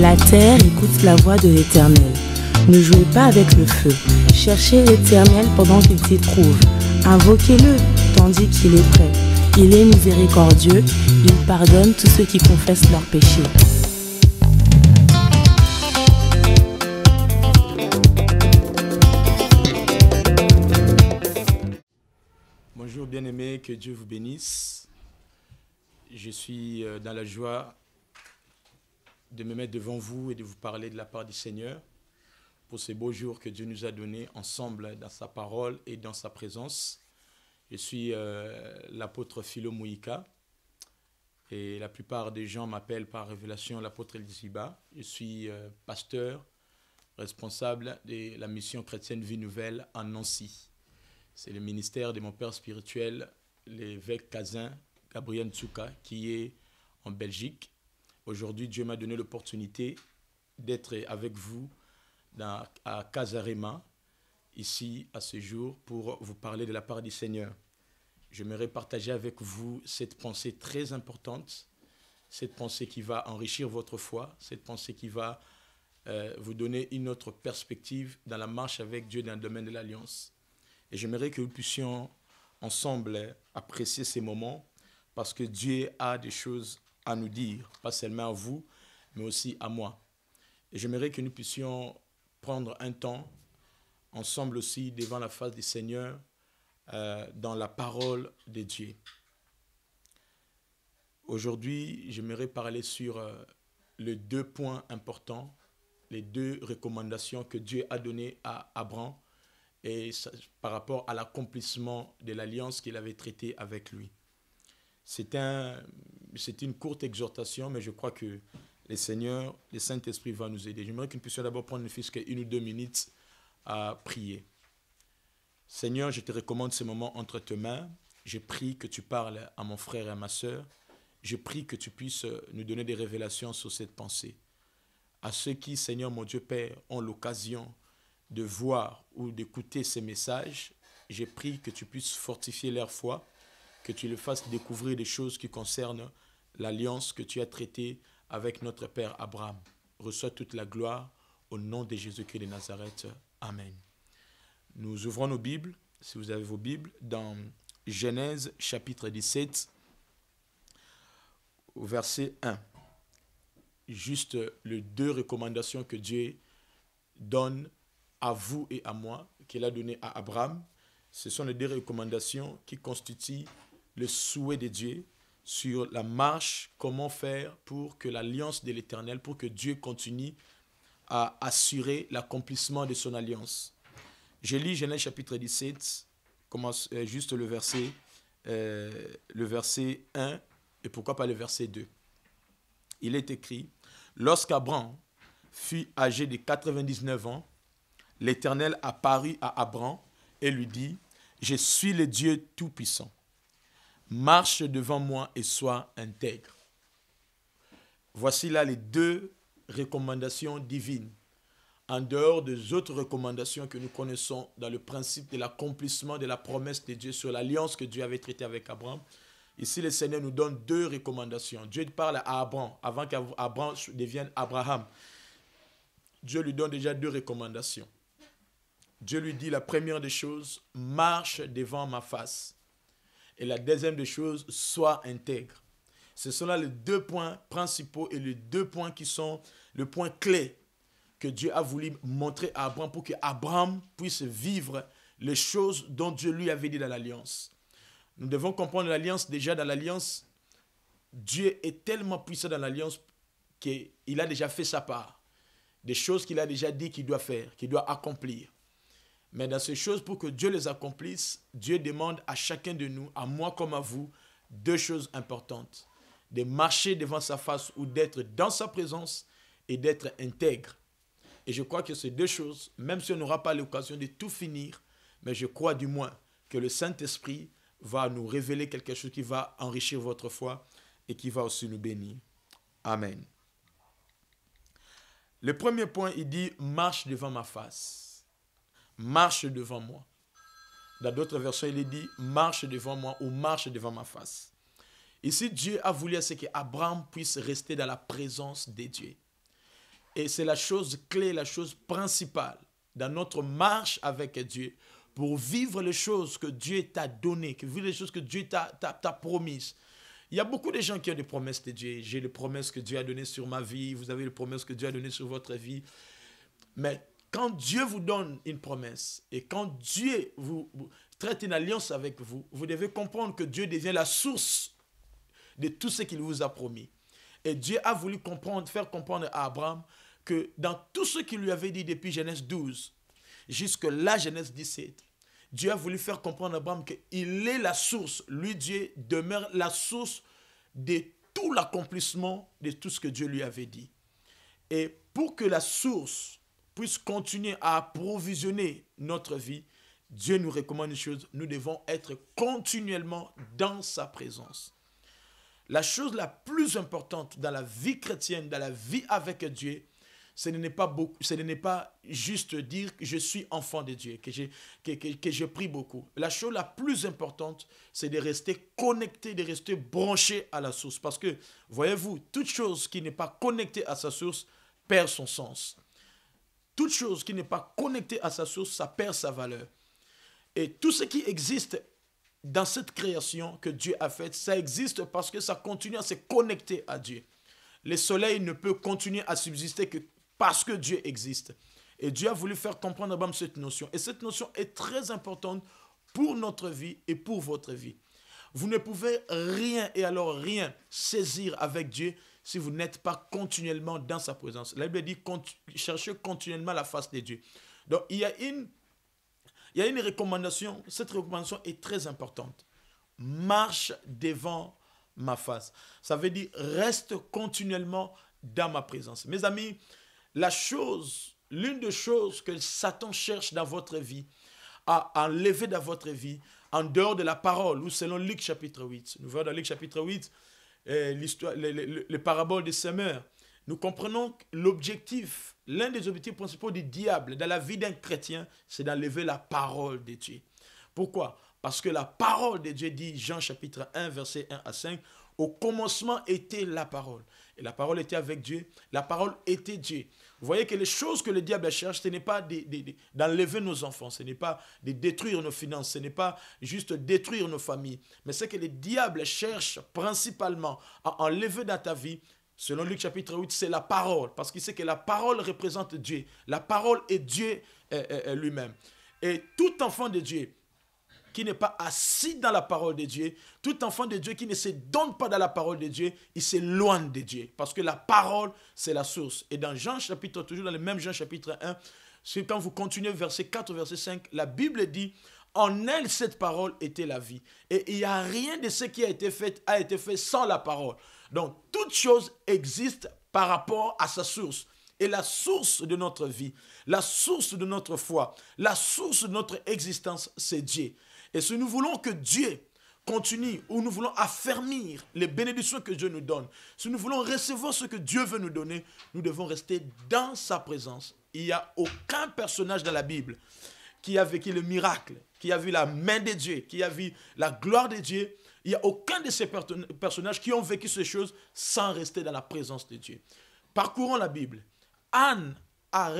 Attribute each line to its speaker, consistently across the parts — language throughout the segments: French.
Speaker 1: La terre écoute la voix de l'Éternel. Ne jouez pas avec le feu. Cherchez l'Éternel pendant qu'il s'y trouve. Invoquez-le tandis qu'il est prêt. Il est miséricordieux. Il pardonne tous ceux qui confessent leurs péchés. Bonjour bien-aimés, que Dieu vous bénisse. Je suis euh, dans la joie de me mettre devant vous et de vous parler de la part du Seigneur pour ces beaux jours que Dieu nous a donnés ensemble dans sa parole et dans sa présence. Je suis euh, l'apôtre Philo Mouika et la plupart des gens m'appellent par révélation l'apôtre Elisiba. Je suis euh, pasteur responsable de la mission chrétienne Vie Nouvelle à Nancy. C'est le ministère de mon père spirituel, l'évêque Kazin Gabriel Tsuka, qui est en Belgique Aujourd'hui, Dieu m'a donné l'opportunité d'être avec vous à Casarema, ici à ce jour, pour vous parler de la part du Seigneur. J'aimerais partager avec vous cette pensée très importante, cette pensée qui va enrichir votre foi, cette pensée qui va euh, vous donner une autre perspective dans la marche avec Dieu dans le domaine de l'Alliance. Et j'aimerais que nous puissions ensemble apprécier ces moments parce que Dieu a des choses à nous dire, pas seulement à vous, mais aussi à moi. Et j'aimerais que nous puissions prendre un temps ensemble aussi devant la face du Seigneur euh, dans la parole de Dieu. Aujourd'hui, j'aimerais parler sur euh, les deux points importants, les deux recommandations que Dieu a données à Abraham et par rapport à l'accomplissement de l'alliance qu'il avait traitée avec lui. C'est une courte exhortation, mais je crois que le Seigneur, le Saint-Esprit va nous aider. J'aimerais que nous puissions d'abord prendre ne fût une ou deux minutes à prier. Seigneur, je te recommande ce moment entre tes mains. Je prie que tu parles à mon frère et à ma sœur. Je prie que tu puisses nous donner des révélations sur cette pensée. À ceux qui, Seigneur mon Dieu Père, ont l'occasion de voir ou d'écouter ces messages, j'ai prie que tu puisses fortifier leur foi que tu le fasses découvrir des choses qui concernent l'alliance que tu as traitée avec notre Père Abraham. Reçois toute la gloire au nom de Jésus-Christ de Nazareth. Amen. Nous ouvrons nos Bibles, si vous avez vos Bibles, dans Genèse chapitre 17, verset 1. Juste les deux recommandations que Dieu donne à vous et à moi, qu'il a données à Abraham. Ce sont les deux recommandations qui constituent le souhait de Dieu sur la marche, comment faire pour que l'alliance de l'Éternel, pour que Dieu continue à assurer l'accomplissement de son alliance. Je lis Genèse chapitre 17, commence, euh, juste le verset, euh, le verset 1 et pourquoi pas le verset 2. Il est écrit, lorsqu'Abraham fut âgé de 99 ans, l'Éternel apparut à Abram et lui dit, je suis le Dieu Tout-Puissant marche devant moi et sois intègre. Voici là les deux recommandations divines, en dehors des autres recommandations que nous connaissons dans le principe de l'accomplissement de la promesse de Dieu sur l'alliance que Dieu avait traitée avec Abraham. Ici, le Seigneur nous donne deux recommandations. Dieu parle à Abraham avant qu'Abraham devienne Abraham. Dieu lui donne déjà deux recommandations. Dieu lui dit la première des choses, marche devant ma face. Et la deuxième des choses, sois intègre. Ce sont là les deux points principaux et les deux points qui sont le point clé que Dieu a voulu montrer à Abraham pour que Abraham puisse vivre les choses dont Dieu lui avait dit dans l'alliance. Nous devons comprendre l'alliance déjà dans l'alliance. Dieu est tellement puissant dans l'alliance qu'il a déjà fait sa part. Des choses qu'il a déjà dit qu'il doit faire, qu'il doit accomplir. Mais dans ces choses, pour que Dieu les accomplisse, Dieu demande à chacun de nous, à moi comme à vous, deux choses importantes. De marcher devant sa face ou d'être dans sa présence et d'être intègre. Et je crois que ces deux choses, même si on n'aura pas l'occasion de tout finir, mais je crois du moins que le Saint-Esprit va nous révéler quelque chose qui va enrichir votre foi et qui va aussi nous bénir. Amen. Le premier point, il dit, marche devant ma face marche devant moi. Dans d'autres versions, il est dit, marche devant moi ou marche devant ma face. Ici, Dieu a voulu ce que Abraham puisse rester dans la présence des dieux. Et c'est la chose clé, la chose principale dans notre marche avec Dieu pour vivre les choses que Dieu t'a données, que vivre les choses que Dieu t'a promises. Il y a beaucoup de gens qui ont des promesses de Dieu. J'ai les promesses que Dieu a données sur ma vie, vous avez les promesses que Dieu a données sur votre vie. Mais quand Dieu vous donne une promesse et quand Dieu vous, traite une alliance avec vous, vous devez comprendre que Dieu devient la source de tout ce qu'il vous a promis. Et Dieu a voulu comprendre, faire comprendre à Abraham que dans tout ce qu'il lui avait dit depuis Genèse 12 jusqu'à la Genèse 17, Dieu a voulu faire comprendre à Abraham qu'il est la source, lui Dieu demeure la source de tout l'accomplissement de tout ce que Dieu lui avait dit. Et pour que la source puisse continuer à approvisionner notre vie, Dieu nous recommande une chose, nous devons être continuellement dans sa présence. La chose la plus importante dans la vie chrétienne, dans la vie avec Dieu, ce n'est pas, ce n'est pas juste dire que je suis enfant de Dieu, que j'ai que, que, que je prie beaucoup. La chose la plus importante, c'est de rester connecté, de rester branché à la source. Parce que, voyez-vous, toute chose qui n'est pas connectée à sa source perd son sens. Toute chose qui n'est pas connectée à sa source, ça perd sa valeur. Et tout ce qui existe dans cette création que Dieu a faite, ça existe parce que ça continue à se connecter à Dieu. Le soleil ne peut continuer à subsister que parce que Dieu existe. Et Dieu a voulu faire comprendre à Bam cette notion. Et cette notion est très importante pour notre vie et pour votre vie. Vous ne pouvez rien et alors rien saisir avec Dieu si vous n'êtes pas continuellement dans sa présence. La Bible dit cherchez continuellement la face de Dieu. Donc il y a une, il y a une recommandation, cette recommandation est très importante. Marche devant ma face. Ça veut dire reste continuellement dans ma présence. Mes amis, la chose, l'une des choses que Satan cherche dans votre vie, à enlever dans votre vie, en dehors de la parole, ou selon Luc chapitre 8. Nous voyons dans Luc chapitre 8, euh, l'histoire, les, paraboles de semeurs, nous comprenons l'objectif, l'un des objectifs principaux du diable dans la vie d'un chrétien, c'est d'enlever la parole de Dieu. Pourquoi Parce que la parole de Dieu dit, Jean chapitre 1, verset 1 à 5, au commencement était la parole. Et la parole était avec Dieu, la parole était Dieu. Vous voyez que les choses que le diable cherche, ce n'est pas d'enlever nos enfants, ce n'est pas de détruire nos finances, ce n'est pas juste détruire nos familles. Mais ce que le diable cherche principalement à enlever dans ta vie, selon Luc chapitre 8, c'est la parole. Parce qu'il sait que la parole représente Dieu. La parole est Dieu euh, euh, euh, lui-même. Et tout enfant de Dieu qui n'est pas assis dans la parole de Dieu, tout enfant de Dieu qui ne se donne pas dans la parole de Dieu, il s'éloigne de Dieu. Parce que la parole, c'est la source. Et dans Jean chapitre, toujours dans le même Jean chapitre 1, c'est quand vous continuez verset 4, verset 5, la Bible dit, en elle, cette parole était la vie. Et il n'y a rien de ce qui a été fait, a été fait sans la parole. Donc, toute chose existe par rapport à sa source. Et la source de notre vie, la source de notre foi, la source de notre existence, c'est Dieu. Et si nous voulons que Dieu continue ou nous voulons affermir les bénédictions que Dieu nous donne, si nous voulons recevoir ce que Dieu veut nous donner, nous devons rester dans sa présence. Il n'y a aucun personnage dans la Bible qui a vécu le miracle, qui a vu la main de Dieu, qui a vu la gloire de Dieu. Il n'y a aucun de ces personnages qui ont vécu ces choses sans rester dans la présence de Dieu. Parcourons la Bible. Anne a,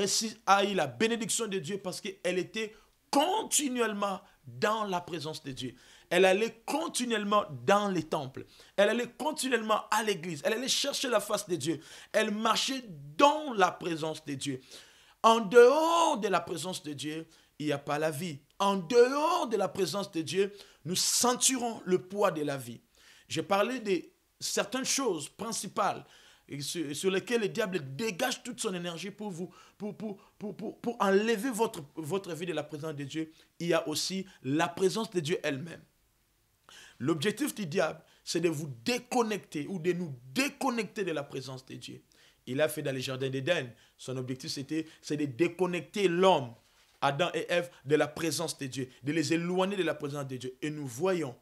Speaker 1: a eu la bénédiction de Dieu parce qu'elle était continuellement dans la présence de Dieu. Elle allait continuellement dans les temples. Elle allait continuellement à l'église. Elle allait chercher la face de Dieu. Elle marchait dans la présence de Dieu. En dehors de la présence de Dieu, il n'y a pas la vie. En dehors de la présence de Dieu, nous sentirons le poids de la vie. J'ai parlé de certaines choses principales sur, lequel le diable dégage toute son énergie pour vous, pour, pour, enlever votre, votre vie de la présence de Dieu, il y a aussi la présence de Dieu elle-même. L'objectif du diable, c'est de vous déconnecter ou de nous déconnecter de la présence de Dieu. Il a fait dans les jardins d'Éden. Son objectif, c'était c'est de déconnecter l'homme, Adam et Ève, de la présence de Dieu, de les éloigner de la présence de Dieu. Et nous voyons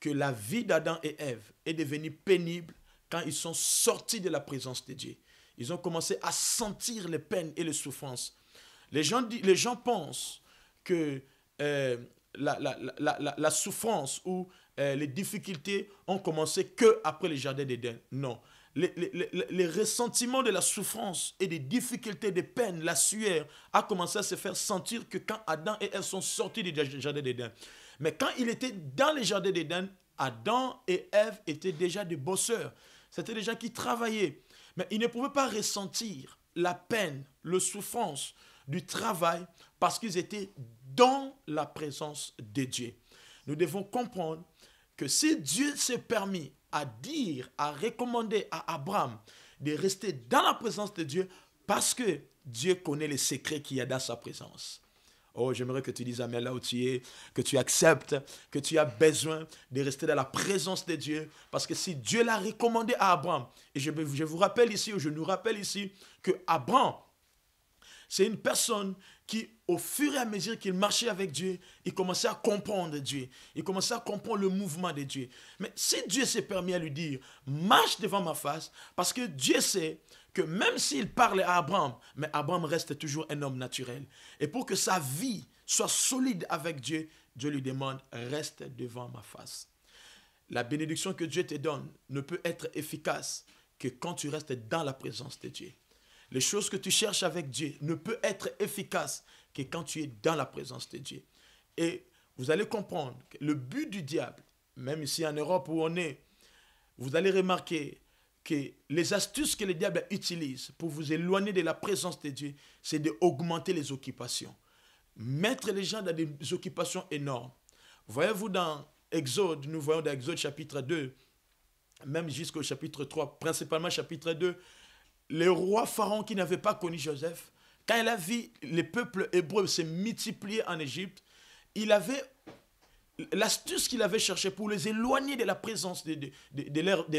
Speaker 1: que la vie d'Adam et Ève est devenue pénible quand ils sont sortis de la présence de Dieu, ils ont commencé à sentir les peines et les souffrances. Les gens, les gens pensent que euh, la, souffrance ou euh, les difficultés ont commencé que après le jardin d'Éden. Non. Les, les, ressentiments de la souffrance et des difficultés, des peines, la sueur, a commencé à se faire sentir que quand Adam et Ève sont sortis du jardin d'Éden. Mais quand il était dans le jardin d'Éden, Adam et Ève étaient déjà des bosseurs. C'était des gens qui travaillaient, mais ils ne pouvaient pas ressentir la peine, la souffrance du travail parce qu'ils étaient dans la présence de Dieu. Nous devons comprendre que si Dieu s'est permis à dire, à recommander à Abraham de rester dans la présence de Dieu, parce que Dieu connaît les secrets qu'il y a dans sa présence. Oh, j'aimerais que tu dises Amen là où tu es, que tu acceptes, que tu as besoin de rester dans la présence de Dieu. Parce que si Dieu l'a recommandé à Abraham, et je, je vous rappelle ici, ou je nous rappelle ici, que Abraham, c'est une personne qui, au fur et à mesure qu'il marchait avec Dieu, il commençait à comprendre Dieu. Il commençait à comprendre le mouvement de Dieu. Mais si Dieu s'est permis à lui dire, marche devant ma face, parce que Dieu sait que même s'il parle à Abraham, mais Abraham reste toujours un homme naturel. Et pour que sa vie soit solide avec Dieu, Dieu lui demande, reste devant ma face. La bénédiction que Dieu te donne ne peut être efficace que quand tu restes dans la présence de Dieu. Les choses que tu cherches avec Dieu ne peuvent être efficaces que quand tu es dans la présence de Dieu. Et vous allez comprendre que le but du diable, même ici en Europe où on est, vous allez remarquer les astuces que le diable utilise pour vous éloigner de la présence de Dieu, c'est d'augmenter les occupations. Mettre les gens dans des occupations énormes. Voyez-vous dans Exode, nous voyons dans Exode chapitre 2, même jusqu'au chapitre 3, principalement chapitre 2, le roi Pharaon qui n'avait pas connu Joseph, quand il a vu les peuples hébreux se multiplier en Égypte, il avait l'astuce qu'il avait cherchée pour les éloigner de la présence de,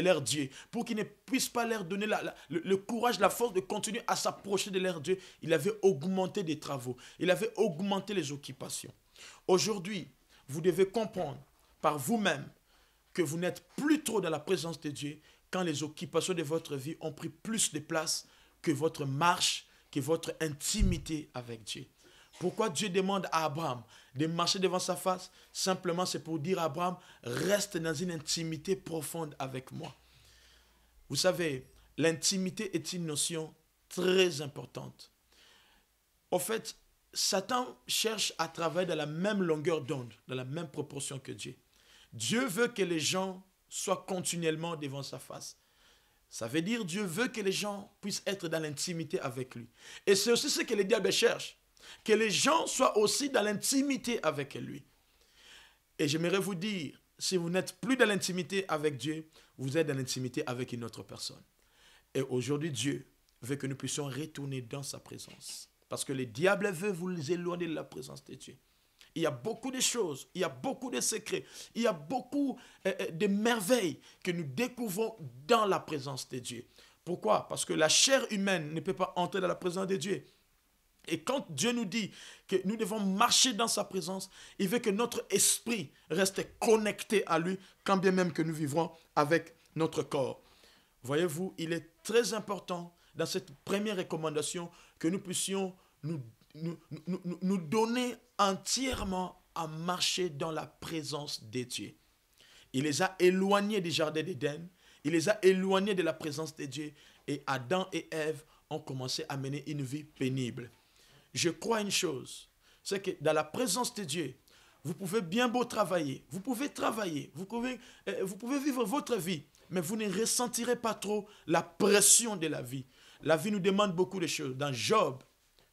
Speaker 1: leur, Dieu, pour qu'ils ne puissent pas leur donner le, le, courage, la force de continuer à s'approcher de leur Dieu, il avait augmenté des travaux, il avait augmenté les occupations. Aujourd'hui, vous devez comprendre par vous-même que vous n'êtes plus trop dans la présence de Dieu quand les occupations de votre vie ont pris plus de place que votre marche, que votre intimité avec Dieu. Pourquoi Dieu demande à Abraham de marcher devant sa face Simplement, c'est pour dire à Abraham, reste dans une intimité profonde avec moi. Vous savez, l'intimité est une notion très importante. En fait, Satan cherche à travailler dans la même longueur d'onde, dans la même proportion que Dieu. Dieu veut que les gens soient continuellement devant sa face. Ça veut dire Dieu veut que les gens puissent être dans l'intimité avec lui. Et c'est aussi ce que les diables cherchent. Que les gens soient aussi dans l'intimité avec lui. Et j'aimerais vous dire, si vous n'êtes plus dans l'intimité avec Dieu, vous êtes dans l'intimité avec une autre personne. Et aujourd'hui, Dieu veut que nous puissions retourner dans sa présence. Parce que le diable veut vous éloigner de la présence de Dieu. Il y a beaucoup de choses, il y a beaucoup de secrets, il y a beaucoup euh, euh, de merveilles que nous découvrons dans la présence de Dieu. Pourquoi Parce que la chair humaine ne peut pas entrer dans la présence de Dieu. Et quand Dieu nous dit que nous devons marcher dans sa présence, il veut que notre esprit reste connecté à lui, quand bien même que nous vivrons avec notre corps. Voyez-vous, il est très important dans cette première recommandation que nous puissions nous, donner entièrement à marcher dans la présence des dieux. Il les a éloignés du jardin d'Éden, il les a éloignés de la présence des dieux et Adam et Ève ont commencé à mener une vie pénible je crois une chose, c'est que dans la présence de Dieu, vous pouvez bien beau travailler, vous pouvez travailler, vous pouvez, euh, vous pouvez vivre votre vie, mais vous ne ressentirez pas trop la pression de la vie. La vie nous demande beaucoup de choses. Dans Job,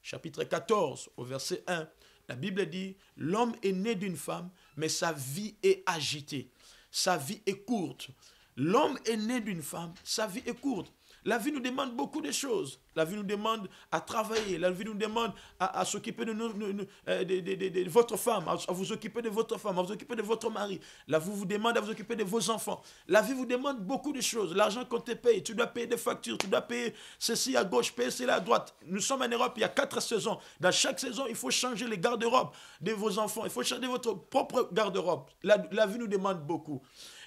Speaker 1: chapitre 14, au verset 1, la Bible dit, l'homme est né d'une femme, mais sa vie est agitée, sa vie est courte. L'homme est né d'une femme, sa vie est courte. La vie nous demande beaucoup de choses. La vie nous demande à travailler. La vie nous demande à, s'occuper euh, de, votre femme, à, vous occuper de votre femme, à vous occuper de votre mari. La vie vous demande à vous occuper de vos enfants. La vie vous demande beaucoup de choses. L'argent qu'on te paye, tu dois payer des factures, tu dois payer ceci à gauche, payer cela à droite. Nous sommes en Europe, il y a quatre saisons. Dans chaque saison, il faut changer les garde-robes de vos enfants. Il faut changer votre propre garde-robe. La, la vie nous demande beaucoup.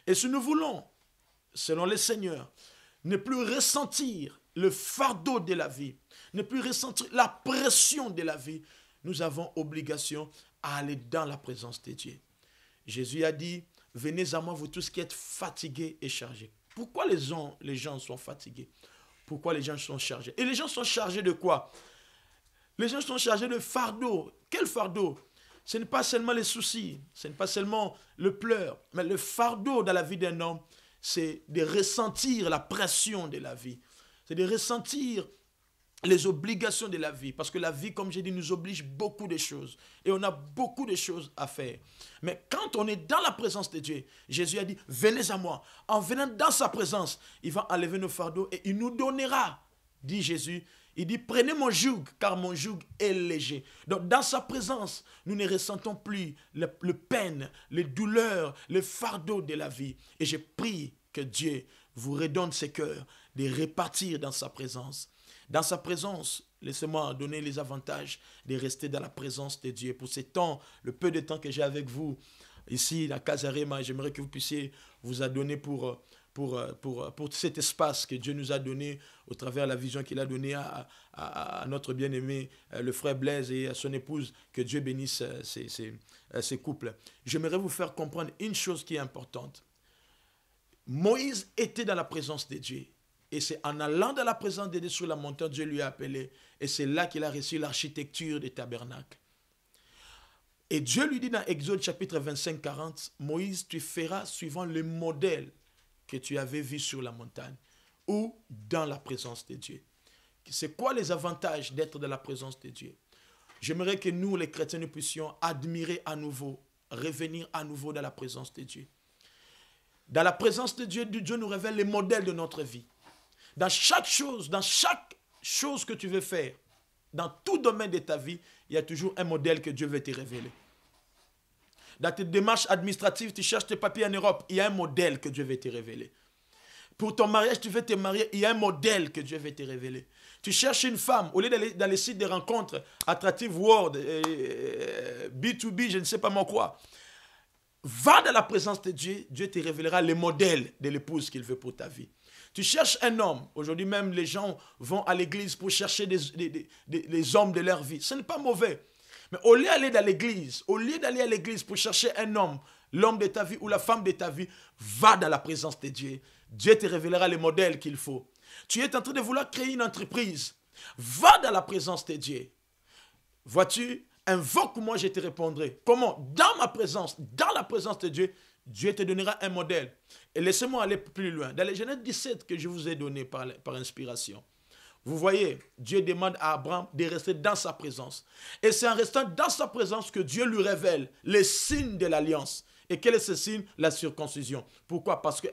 Speaker 1: Et si nous voulons, selon les seigneurs, ne plus ressentir le fardeau de la vie, ne plus ressentir la pression de la vie, nous avons obligation à aller dans la présence de Dieu. Jésus a dit, venez à moi vous tous qui êtes fatigués et chargés. Pourquoi les gens, les gens sont fatigués Pourquoi les gens sont chargés Et les gens sont chargés de quoi Les gens sont chargés de fardeau. Quel fardeau Ce n'est pas seulement les soucis, ce n'est pas seulement le pleur, mais le fardeau dans la vie d'un homme, c'est de ressentir la pression de la vie. C'est de ressentir les obligations de la vie. Parce que la vie, comme j'ai dit, nous oblige beaucoup de choses. Et on a beaucoup de choses à faire. Mais quand on est dans la présence de Dieu, Jésus a dit, venez à moi. En venant dans sa présence, il va enlever nos fardeaux et il nous donnera, dit Jésus, il dit, prenez mon joug, car mon joug est léger. Donc, dans sa présence, nous ne ressentons plus le, le peine, les douleurs, le fardeau de la vie. Et je prie que Dieu vous redonne ce cœurs de repartir dans sa présence. Dans sa présence, laissez-moi donner les avantages de rester dans la présence de Dieu. Pour ce temps, le peu de temps que j'ai avec vous, ici à Casarema, j'aimerais que vous puissiez vous adonner pour euh, pour, euh, pour, euh, pour cet espace que Dieu nous a donné au travers de la vision qu'il a donnée à, à, notre bien-aimé, euh, le frère Blaise et à son épouse. Que Dieu bénisse ces, ces, ces couples. J'aimerais vous faire comprendre une chose qui est importante. Moïse était dans la présence de Dieu. Et c'est en allant dans la présence de Dieu sur la montagne, Dieu lui a appelé. Et c'est là qu'il a reçu l'architecture des tabernacles. Et Dieu lui dit dans Exode chapitre 25, 40, Moïse, tu feras suivant le modèle que tu avais vu sur la montagne ou dans la présence de Dieu. C'est quoi les avantages d'être dans la présence de Dieu J'aimerais que nous, les chrétiens, nous puissions admirer à nouveau, revenir à nouveau dans la présence de Dieu. Dans la présence de Dieu, Dieu nous révèle les modèles de notre vie. Dans chaque chose, dans chaque chose que tu veux faire, dans tout domaine de ta vie, il y a toujours un modèle que Dieu veut te révéler. Dans tes démarches administratives, tu cherches tes papiers en Europe. Il y a un modèle que Dieu veut te révéler. Pour ton mariage, tu veux te marier. Il y a un modèle que Dieu veut te révéler. Tu cherches une femme. Au lieu d'aller dans les sites de rencontres, Attractive World, B2B, euh, euh, je ne sais pas moi quoi. Va dans la présence de Dieu. Dieu te révélera le modèle de l'épouse qu'il veut pour ta vie. Tu cherches un homme. Aujourd'hui même, les gens vont à l'église pour chercher des, des, hommes de leur vie. Ce n'est pas mauvais. Mais au lieu d'aller dans l'église, au lieu d'aller à l'église pour chercher un homme, l'homme de ta vie ou la femme de ta vie, va dans la présence de Dieu. Dieu te révélera les modèles qu'il faut. Tu es en train de vouloir créer une entreprise. Va dans la présence de Dieu. Vois-tu, invoque-moi, je te répondrai. Comment Dans ma présence, dans la présence de Dieu, Dieu te donnera un modèle. Et laissez-moi aller plus loin. Dans les Genèse 17 que je vous ai donné par inspiration, vous voyez, Dieu demande à Abraham de rester dans sa présence. Et c'est en restant dans sa présence que Dieu lui révèle les signes de l'alliance. Et quel est ce signe La circoncision. Pourquoi Parce que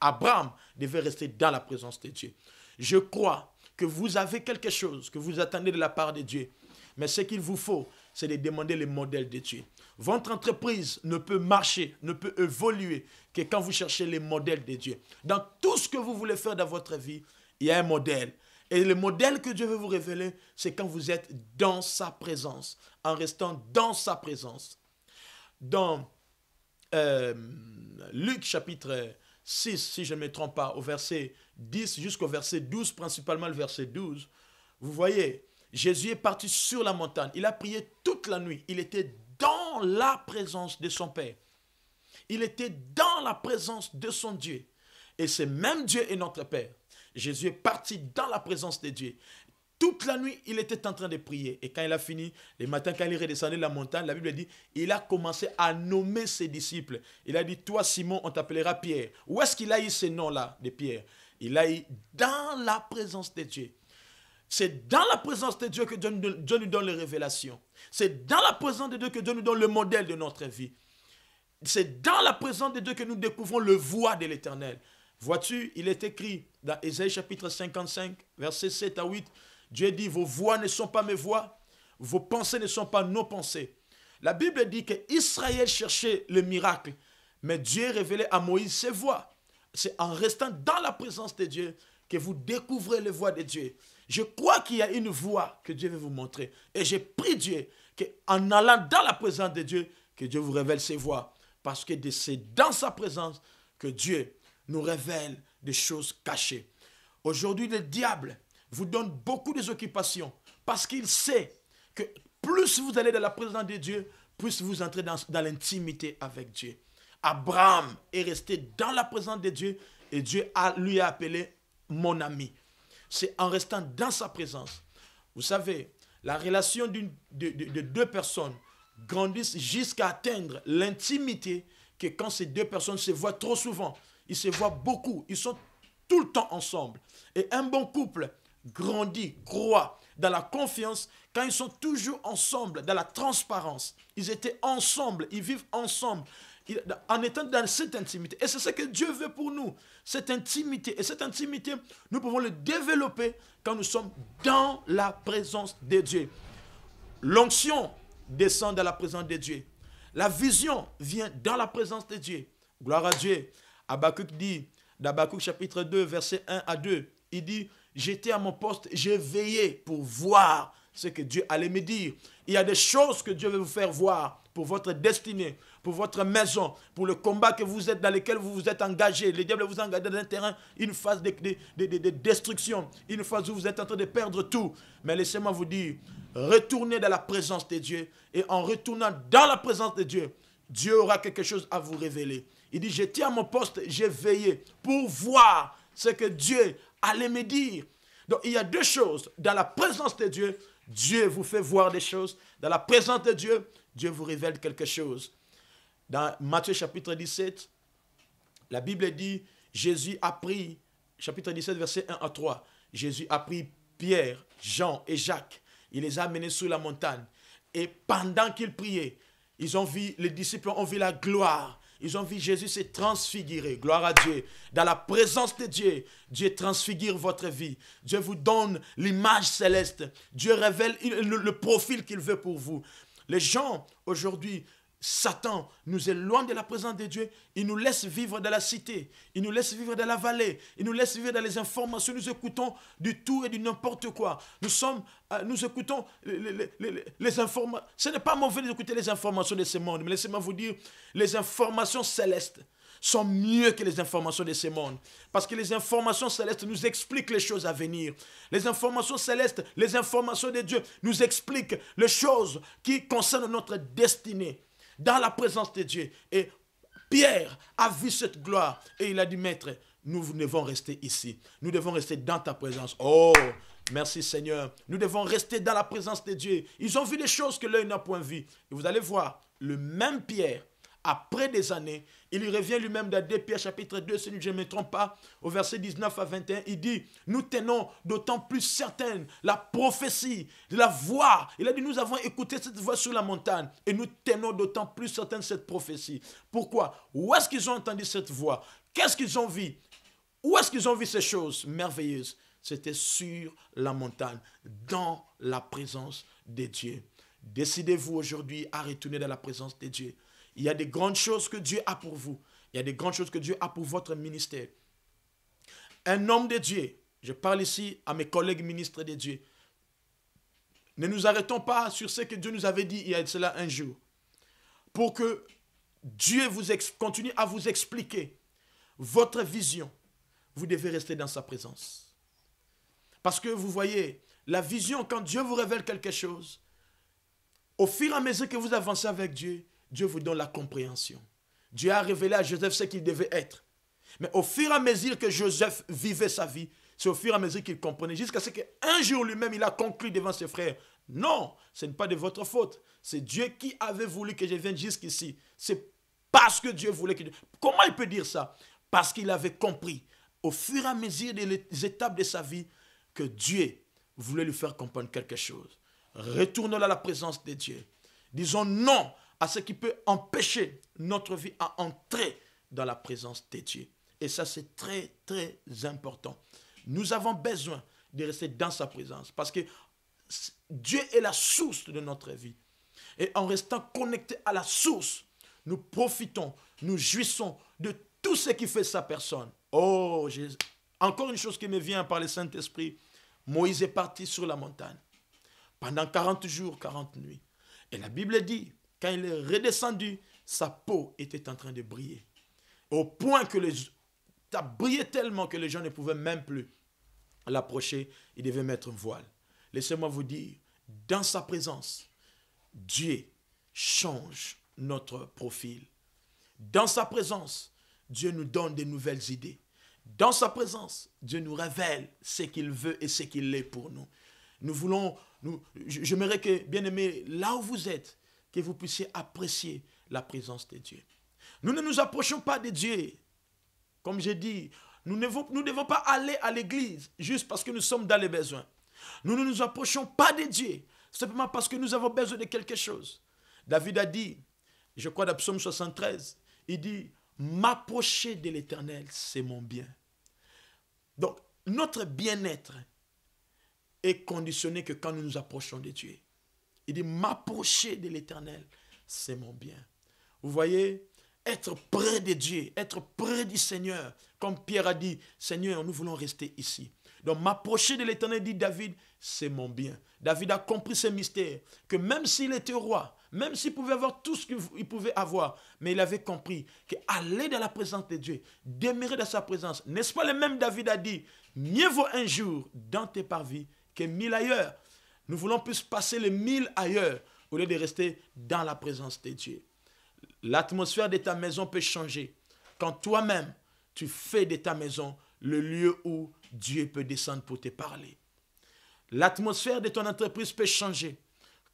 Speaker 1: Abraham devait rester dans la présence de Dieu. Je crois que vous avez quelque chose que vous attendez de la part de Dieu. Mais ce qu'il vous faut, c'est de demander les modèles de Dieu. Votre entreprise ne peut marcher, ne peut évoluer que quand vous cherchez les modèles de Dieu. Dans tout ce que vous voulez faire dans votre vie, il y a un modèle. Et le modèle que Dieu veut vous révéler, c'est quand vous êtes dans sa présence, en restant dans sa présence. Dans euh, Luc chapitre 6, si je ne me trompe pas, au verset 10 jusqu'au verset 12, principalement le verset 12, vous voyez, Jésus est parti sur la montagne. Il a prié toute la nuit. Il était dans la présence de son Père. Il était dans la présence de son Dieu. Et c'est même Dieu est notre Père. Jésus est parti dans la présence de Dieu. Toute la nuit, il était en train de prier. Et quand il a fini, le matin, quand il est redescendu de la montagne, la Bible dit, il a commencé à nommer ses disciples. Il a dit, toi Simon, on t'appellera Pierre. Où est-ce qu'il a eu ce nom-là de Pierre Il a eu dans la présence de Dieu. C'est dans la présence de Dieu que Dieu nous donne, les révélations. C'est dans la présence de Dieu que Dieu nous donne le modèle de notre vie. C'est dans la présence de Dieu que nous découvrons le voie de l'éternel. Vois-tu, il est écrit dans Ésaïe chapitre 55, versets 7 à 8, Dieu dit, vos voix ne sont pas mes voix, vos pensées ne sont pas nos pensées. La Bible dit que Israël cherchait le miracle, mais Dieu révélait à Moïse ses voix. C'est en restant dans la présence de Dieu que vous découvrez les voix de Dieu. Je crois qu'il y a une voie que Dieu veut vous montrer. Et j'ai prie Dieu qu'en allant dans la présence de Dieu, que Dieu vous révèle ses voix. Parce que c'est dans sa présence que Dieu nous révèle des choses cachées. Aujourd'hui, le diable vous donne beaucoup des occupations parce qu'il sait que plus vous allez dans la présence de Dieu, plus vous entrez dans, l'intimité avec Dieu. Abraham est resté dans la présence de Dieu et Dieu a, lui a appelé mon ami. C'est en restant dans sa présence. Vous savez, la relation de, deux personnes grandit jusqu'à atteindre l'intimité que quand ces deux personnes se voient trop souvent, ils se voient beaucoup. Ils sont tout le temps ensemble. Et un bon couple grandit, croit dans la confiance quand ils sont toujours ensemble, dans la transparence. Ils étaient ensemble, ils vivent ensemble. En étant dans cette intimité. Et c'est ce que Dieu veut pour nous, cette intimité. Et cette intimité, nous pouvons le développer quand nous sommes dans la présence de Dieu. L'onction descend dans la présence de Dieu. La vision vient dans la présence de Dieu. Gloire à Dieu. Habakkuk dit, d'Habakkuk chapitre 2, verset 1 à 2, il dit, j'étais à mon poste, j'ai veillé pour voir ce que Dieu allait me dire. Il y a des choses que Dieu veut vous faire voir pour votre destinée, pour votre maison, pour le combat que vous êtes, dans lequel vous vous êtes engagé. Le diable vous engagé dans un terrain, une phase de, de, de, destruction, une phase où vous êtes en train de perdre tout. Mais laissez-moi vous dire, retournez dans la présence de Dieu. Et en retournant dans la présence de Dieu, Dieu aura quelque chose à vous révéler. Il dit, j'étais à mon poste, j'ai veillé pour voir ce que Dieu allait me dire. Donc il y a deux choses. Dans la présence de Dieu, Dieu vous fait voir des choses. Dans la présence de Dieu, Dieu vous révèle quelque chose. Dans Matthieu chapitre 17, la Bible dit, Jésus a pris, chapitre 17, verset 1 à 3, Jésus a pris Pierre, Jean et Jacques. Il les a amenés sur la montagne. Et pendant qu'ils priaient, ils ont vu, les disciples ont vu la gloire ils ont vu Jésus se transfigurer. Gloire à Dieu. Dans la présence de Dieu, Dieu transfigure votre vie. Dieu vous donne l'image céleste. Dieu révèle le profil qu'il veut pour vous. Les gens aujourd'hui Satan nous éloigne de la présence de Dieu, il nous laisse vivre dans la cité, il nous laisse vivre dans la vallée, il nous laisse vivre dans les informations, nous écoutons du tout et du n'importe quoi. Nous sommes, euh, nous écoutons les, les informations. Ce n'est pas mauvais d'écouter les informations de ce monde, mais laissez-moi vous dire, les informations célestes sont mieux que les informations de ce monde. Parce que les informations célestes nous expliquent les choses à venir. Les informations célestes, les informations de Dieu nous expliquent les choses qui concernent notre destinée dans la présence de Dieu. Et Pierre a vu cette gloire et il a dit, Maître, nous devons rester ici. Nous devons rester dans ta présence. Oh, merci Seigneur. Nous devons rester dans la présence de Dieu. Ils ont vu des choses que l'œil n'a point vues. Et vous allez voir, le même Pierre après des années, il revient lui-même dans 2 Pierre chapitre 2, si je ne me trompe pas, au verset 19 à 21, il dit, nous tenons d'autant plus certaine la prophétie, la voix. Il a dit, nous avons écouté cette voix sur la montagne et nous tenons d'autant plus certaine cette prophétie. Pourquoi Où est-ce qu'ils ont entendu cette voix Qu'est-ce qu'ils ont vu Où est-ce qu'ils ont vu ces choses merveilleuses C'était sur la montagne, dans la présence de Dieu. Décidez-vous aujourd'hui à retourner dans la présence de Dieu. Il y a des grandes choses que Dieu a pour vous. Il y a des grandes choses que Dieu a pour votre ministère. Un homme de Dieu, je parle ici à mes collègues ministres de Dieu, ne nous arrêtons pas sur ce que Dieu nous avait dit il y a cela un jour. Pour que Dieu vous continue à vous expliquer votre vision, vous devez rester dans sa présence. Parce que vous voyez, la vision, quand Dieu vous révèle quelque chose, au fur et à mesure que vous avancez avec Dieu, Dieu vous donne la compréhension. Dieu a révélé à Joseph ce qu'il devait être. Mais au fur et à mesure que Joseph vivait sa vie, c'est au fur et à mesure qu'il comprenait, jusqu'à ce qu'un jour lui-même, il a conclu devant ses frères, non, ce n'est pas de votre faute. C'est Dieu qui avait voulu que je vienne jusqu'ici. C'est parce que Dieu voulait que... Comment il peut dire ça Parce qu'il avait compris au fur et à mesure des étapes de sa vie que Dieu voulait lui faire comprendre quelque chose. Retournons à la présence de Dieu. Disons non à ce qui peut empêcher notre vie à entrer dans la présence de Dieu. Et ça, c'est très, très important. Nous avons besoin de rester dans sa présence parce que Dieu est la source de notre vie. Et en restant connecté à la source, nous profitons, nous jouissons de tout ce qui fait sa personne. Oh, Jésus. Encore une chose qui me vient par le Saint-Esprit. Moïse est parti sur la montagne pendant 40 jours, 40 nuits. Et la Bible dit quand il est redescendu, sa peau était en train de briller. Au point que les, brillait tellement que les gens ne pouvaient même plus l'approcher. Il devait mettre un voile. Laissez-moi vous dire, dans sa présence, Dieu change notre profil. Dans sa présence, Dieu nous donne de nouvelles idées. Dans sa présence, Dieu nous révèle ce qu'il veut et ce qu'il est pour nous. Nous voulons, nous, j'aimerais que, bien aimé, là où vous êtes, que vous puissiez apprécier la présence de Dieu. Nous ne nous approchons pas de Dieu. Comme j'ai dit, nous ne devons pas aller à l'église juste parce que nous sommes dans les besoins. Nous ne nous approchons pas de Dieu simplement parce que nous avons besoin de quelque chose. David a dit, je crois dans Psaume 73, il dit, m'approcher de l'Éternel, c'est mon bien. Donc, notre bien-être est conditionné que quand nous nous approchons de Dieu. Il dit, m'approcher de l'éternel, c'est mon bien. Vous voyez, être près de Dieu, être près du Seigneur. Comme Pierre a dit, Seigneur, nous voulons rester ici. Donc m'approcher de l'éternel, dit David, c'est mon bien. David a compris ce mystère, que même s'il était roi, même s'il pouvait avoir tout ce qu'il pouvait avoir, mais il avait compris qu'aller dans la présence de Dieu, demeurer dans sa présence, n'est-ce pas le même David a dit, mieux vaut un jour dans tes parvis que mille ailleurs nous voulons plus passer les mille ailleurs au lieu de rester dans la présence de Dieu. L'atmosphère de ta maison peut changer quand toi-même, tu fais de ta maison le lieu où Dieu peut descendre pour te parler. L'atmosphère de ton entreprise peut changer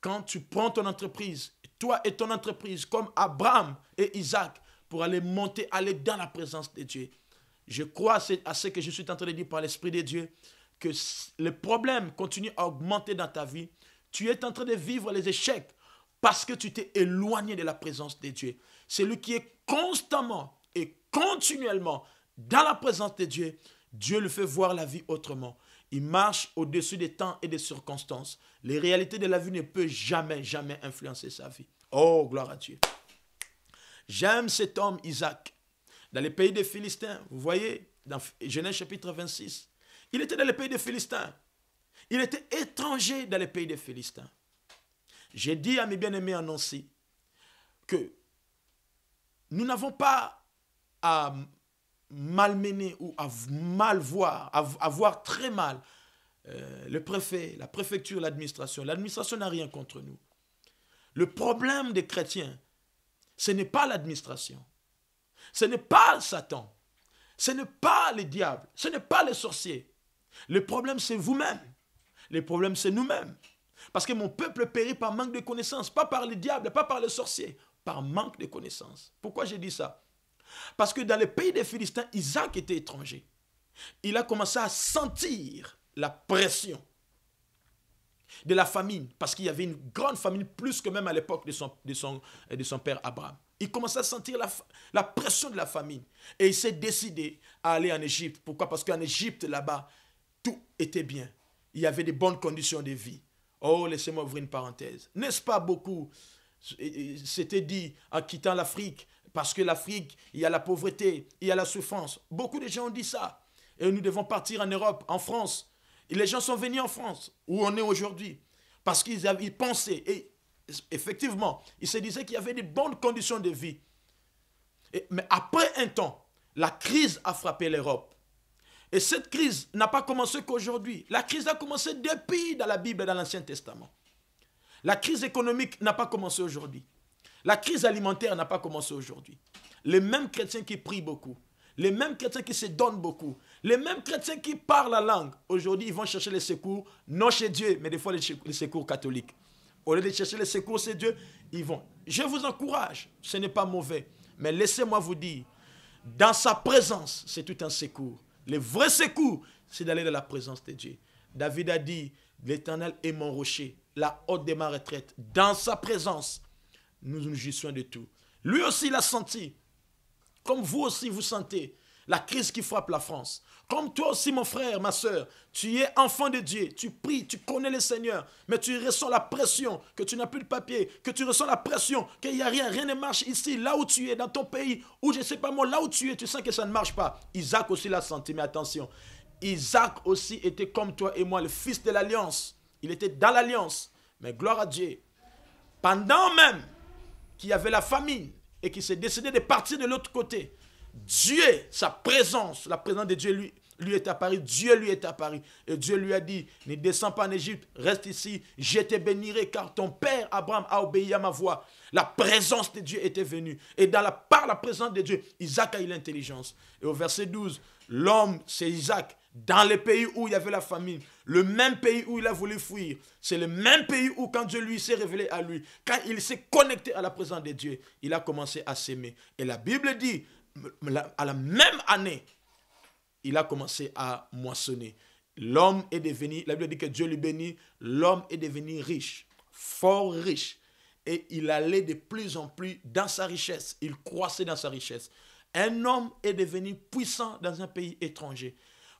Speaker 1: quand tu prends ton entreprise, toi et ton entreprise, comme Abraham et Isaac, pour aller monter, aller dans la présence de Dieu. Je crois à ce que je suis en train de dire par l'Esprit de Dieu que les problèmes continuent à augmenter dans ta vie, tu es en train de vivre les échecs parce que tu t'es éloigné de la présence de Dieu. lui qui est constamment et continuellement dans la présence de Dieu, Dieu le fait voir la vie autrement. Il marche au-dessus des temps et des circonstances. Les réalités de la vie ne peuvent jamais, jamais influencer sa vie. Oh, gloire à Dieu. J'aime cet homme, Isaac. Dans les pays des Philistins, vous voyez, dans Genèse chapitre 26, il était dans le pays des Philistins. Il était étranger dans le pays des Philistins. J'ai dit à mes bien-aimés en que nous n'avons pas à malmener ou à mal voir, à, voir très mal euh, le préfet, la préfecture, l'administration. L'administration n'a rien contre nous. Le problème des chrétiens, ce n'est pas l'administration. Ce n'est pas Satan. Ce n'est pas le diable. Ce n'est pas les sorciers. Le problème, c'est vous-même. Le problème, c'est nous-mêmes. Parce que mon peuple périt par manque de connaissances, pas par le diable, pas par le sorcier, par manque de connaissances. Pourquoi j'ai dit ça Parce que dans le pays des Philistins, Isaac était étranger. Il a commencé à sentir la pression de la famine, parce qu'il y avait une grande famine, plus que même à l'époque de son, de, son, père Abraham. Il commençait à sentir la, la pression de la famine. Et il s'est décidé à aller en Égypte. Pourquoi Parce qu'en Égypte, là-bas, tout était bien. Il y avait de bonnes conditions de vie. Oh, laissez-moi ouvrir une parenthèse. N'est-ce pas beaucoup C'était dit en quittant l'Afrique, parce que l'Afrique, il y a la pauvreté, il y a la souffrance. Beaucoup de gens ont dit ça. Et nous devons partir en Europe, en France. Et les gens sont venus en France, où on est aujourd'hui, parce qu'ils ils pensaient, et effectivement, ils se disaient qu'il y avait de bonnes conditions de vie. mais après un temps, la crise a frappé l'Europe. Et cette crise n'a pas commencé qu'aujourd'hui. La crise a commencé depuis dans la Bible et dans l'Ancien Testament. La crise économique n'a pas commencé aujourd'hui. La crise alimentaire n'a pas commencé aujourd'hui. Les mêmes chrétiens qui prient beaucoup, les mêmes chrétiens qui se donnent beaucoup, les mêmes chrétiens qui parlent la langue, aujourd'hui ils vont chercher les secours, non chez Dieu, mais des fois les secours catholiques. Au lieu de chercher les secours chez Dieu, ils vont. Je vous encourage, ce n'est pas mauvais, mais laissez-moi vous dire, dans sa présence, c'est tout un secours. Le vrai secours, c'est d'aller dans la présence de Dieu. David a dit, l'Éternel est mon rocher, la haute de ma retraite. Dans sa présence, nous nous jouissons de tout. Lui aussi l'a senti. Comme vous aussi vous sentez, la crise qui frappe la France. Comme toi aussi, mon frère, ma soeur, tu es enfant de Dieu, tu pries, tu connais le Seigneur, mais tu ressens la pression que tu n'as plus de papier, que tu ressens la pression qu'il n'y a rien, rien ne marche ici, là où tu es, dans ton pays, ou je ne sais pas moi, là où tu es, tu sens que ça ne marche pas. Isaac aussi l'a senti, mais attention, Isaac aussi était comme toi et moi, le fils de l'alliance. Il était dans l'alliance, mais gloire à Dieu. Pendant même qu'il y avait la famine et qu'il s'est décidé de partir de l'autre côté, Dieu, sa présence, la présence de Dieu lui, lui est apparue, Dieu lui est apparu. Et Dieu lui a dit, ne descends pas en Égypte, reste ici, je te bénirai, car ton père Abraham a obéi à ma voix. La présence de Dieu était venue. Et dans la, par la présence de Dieu, Isaac a eu l'intelligence. Et au verset 12, l'homme, c'est Isaac, dans le pays où il y avait la famine, le même pays où il a voulu fuir, c'est le même pays où quand Dieu lui s'est révélé à lui, quand il s'est connecté à la présence de Dieu, il a commencé à s'aimer. Et la Bible dit, à la même année, il a commencé à moissonner. L'homme est devenu, la Bible dit que Dieu lui bénit, l'homme est devenu riche, fort riche. Et il allait de plus en plus dans sa richesse, il croissait dans sa richesse. Un homme est devenu puissant dans un pays étranger.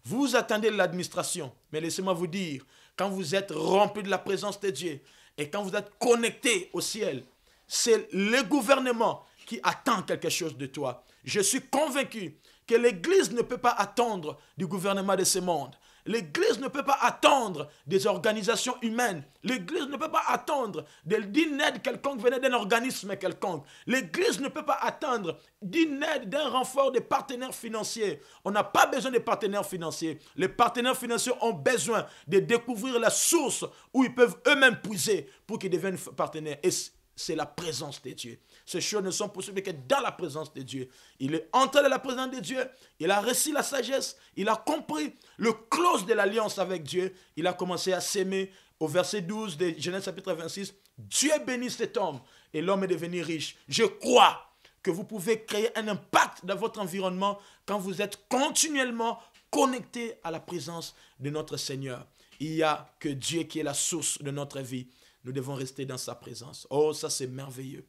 Speaker 1: Vous attendez l'administration, mais laissez-moi vous dire, quand vous êtes rempli de la présence de Dieu et quand vous êtes connecté au ciel, c'est le gouvernement qui attend quelque chose de toi. Je suis convaincu que l'Église ne peut pas attendre du gouvernement de ce monde. L'Église ne peut pas attendre des organisations humaines. L'Église ne peut pas attendre d'une aide quelconque venant d'un organisme quelconque. L'Église ne peut pas attendre d'une aide, d'un renfort de partenaires financiers. On n'a pas besoin de partenaires financiers. Les partenaires financiers ont besoin de découvrir la source où ils peuvent eux-mêmes puiser pour qu'ils deviennent partenaires. Et c'est la présence de Dieu. Ces choses ne sont possibles que dans la présence de Dieu. Il est entré dans la présence de Dieu, il a reçu la sagesse, il a compris le close de l'alliance avec Dieu, il a commencé à s'aimer. Au verset 12 de Genèse chapitre 26, Dieu bénit cet homme et l'homme est devenu riche. Je crois que vous pouvez créer un impact dans votre environnement quand vous êtes continuellement connecté à la présence de notre Seigneur. Il n'y a que Dieu qui est la source de notre vie. Nous devons rester dans sa présence. Oh, ça c'est merveilleux.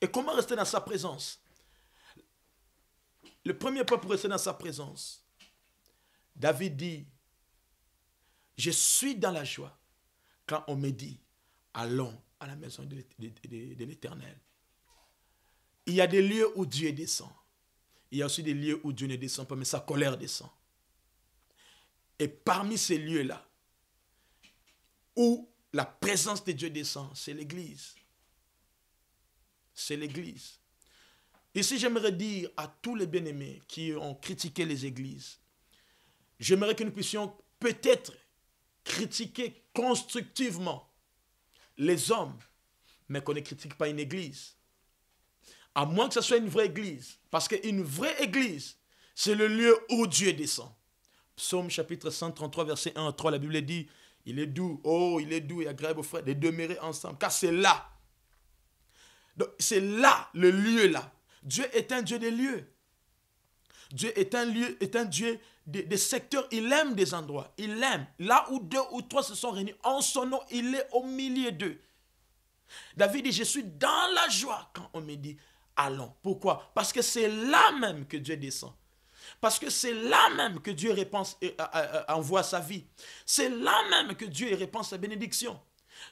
Speaker 1: Et comment rester dans sa présence Le premier pas pour rester dans sa présence, David dit, je suis dans la joie quand on me dit, allons à la maison de, l'Éternel. Il y a des lieux où Dieu descend. Il y a aussi des lieux où Dieu ne descend pas, mais sa colère descend. Et parmi ces lieux-là, où la présence de Dieu descend, c'est l'Église c'est l'Église. Ici, j'aimerais dire à tous les bien-aimés qui ont critiqué les églises, j'aimerais que nous puissions peut-être critiquer constructivement les hommes, mais qu'on ne critique pas une église. À moins que ce soit une vraie église, parce qu'une vraie église, c'est le lieu où Dieu descend. Psaume chapitre 133, verset 1 à 3, la Bible dit, il est doux, oh, il est doux et agréable aux frères de demeurer ensemble, car c'est là c'est là, le lieu là. Dieu est un Dieu des lieux. Dieu est un, lieu, est un Dieu des, secteurs. Il aime des endroits. Il aime. Là où deux ou trois se sont réunis, en son nom, il est au milieu d'eux. David dit, je suis dans la joie quand on me dit, allons. Pourquoi Parce que c'est là même que Dieu descend. Parce que c'est là même que Dieu répense, euh, euh, euh, envoie sa vie. C'est là même que Dieu répond sa bénédiction.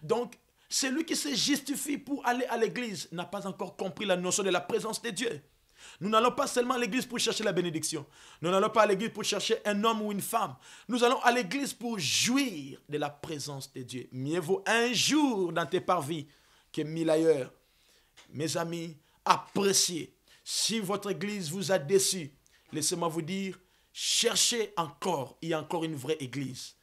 Speaker 1: Donc, celui qui se justifie pour aller à l'église n'a pas encore compris la notion de la présence de Dieu. Nous n'allons pas seulement à l'église pour chercher la bénédiction. Nous n'allons pas à l'église pour chercher un homme ou une femme. Nous allons à l'église pour jouir de la présence de Dieu. Mieux vaut un jour dans tes parvis que mille ailleurs. Mes amis, appréciez. Si votre église vous a déçu, laissez-moi vous dire, cherchez encore. Il y a encore une vraie église.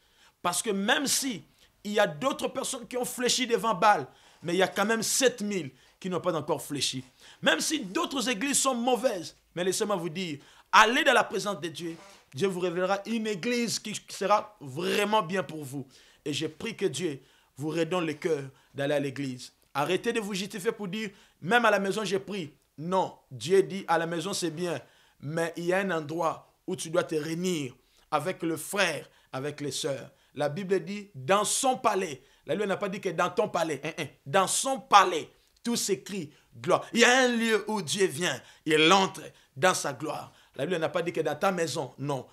Speaker 1: Parce que même si il y a d'autres personnes qui ont fléchi devant Baal, mais il y a quand même 7000 qui n'ont pas encore fléchi. Même si d'autres églises sont mauvaises, mais laissez-moi vous dire, allez dans la présence de Dieu, Dieu vous révélera une église qui sera vraiment bien pour vous. Et j'ai prie que Dieu vous redonne le cœur d'aller à l'église. Arrêtez de vous justifier pour dire, même à la maison, j'ai pris. Non, Dieu dit, à la maison, c'est bien. Mais il y a un endroit où tu dois te réunir avec le frère, avec les sœurs. La Bible dit dans son palais. La Bible n'a pas dit que dans ton palais. Hein, hein, dans son palais, tout s'écrit gloire. Il y a un lieu où Dieu vient. Il entre dans sa gloire. La Bible n'a pas dit que dans ta maison. Non.